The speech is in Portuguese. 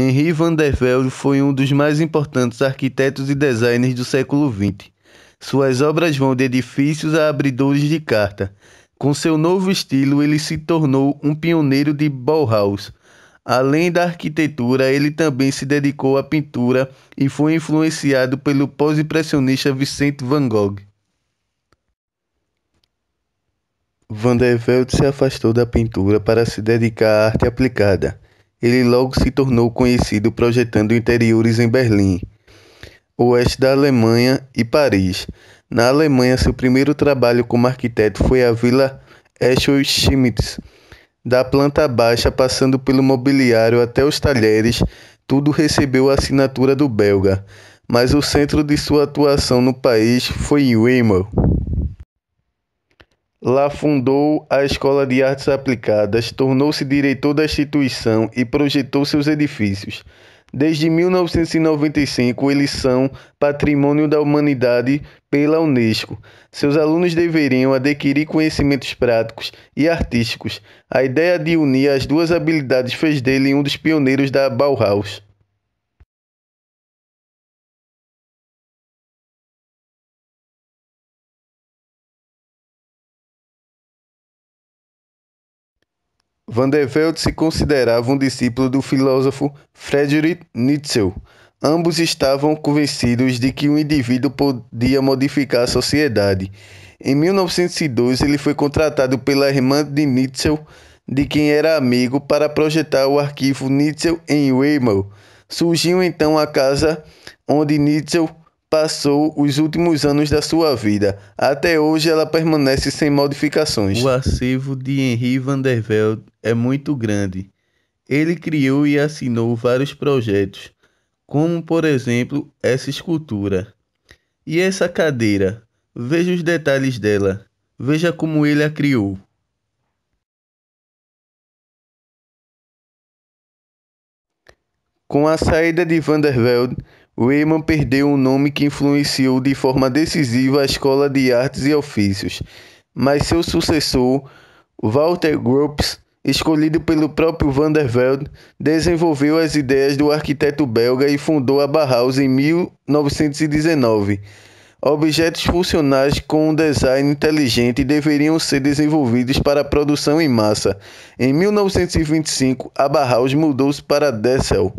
Henri van der Velde foi um dos mais importantes arquitetos e designers do século XX. Suas obras vão de edifícios a abridores de carta. Com seu novo estilo, ele se tornou um pioneiro de Bauhaus. Além da arquitetura, ele também se dedicou à pintura e foi influenciado pelo pós-impressionista Vicente van Gogh. Van der Velde se afastou da pintura para se dedicar à arte aplicada ele logo se tornou conhecido projetando interiores em Berlim, oeste da Alemanha e Paris. Na Alemanha, seu primeiro trabalho como arquiteto foi a Vila Eschel Schmitz, da planta baixa, passando pelo mobiliário até os talheres, tudo recebeu a assinatura do belga, mas o centro de sua atuação no país foi em Weimar. Lá fundou a Escola de Artes Aplicadas, tornou-se diretor da instituição e projetou seus edifícios. Desde 1995, eles são Patrimônio da Humanidade pela Unesco. Seus alunos deveriam adquirir conhecimentos práticos e artísticos. A ideia de unir as duas habilidades fez dele um dos pioneiros da Bauhaus. Van der Velde se considerava um discípulo do filósofo Friedrich Nietzsche. Ambos estavam convencidos de que o indivíduo podia modificar a sociedade. Em 1902, ele foi contratado pela irmã de Nietzsche, de quem era amigo, para projetar o arquivo Nietzsche em Weimar. Surgiu então a casa onde Nietzsche passou os últimos anos da sua vida. Até hoje ela permanece sem modificações. O acervo de Henri Vanderveld é muito grande. Ele criou e assinou vários projetos, como por exemplo essa escultura. E essa cadeira, veja os detalhes dela, veja como ele a criou. Com a saída de Vanderveld, Weyman perdeu um nome que influenciou de forma decisiva a escola de artes e ofícios, mas seu sucessor, Walter Gropius, escolhido pelo próprio Vanderveld, desenvolveu as ideias do arquiteto belga e fundou a Bauhaus em 1919. Objetos funcionais com um design inteligente deveriam ser desenvolvidos para a produção em massa. Em 1925, a Bauhaus mudou-se para Dessel.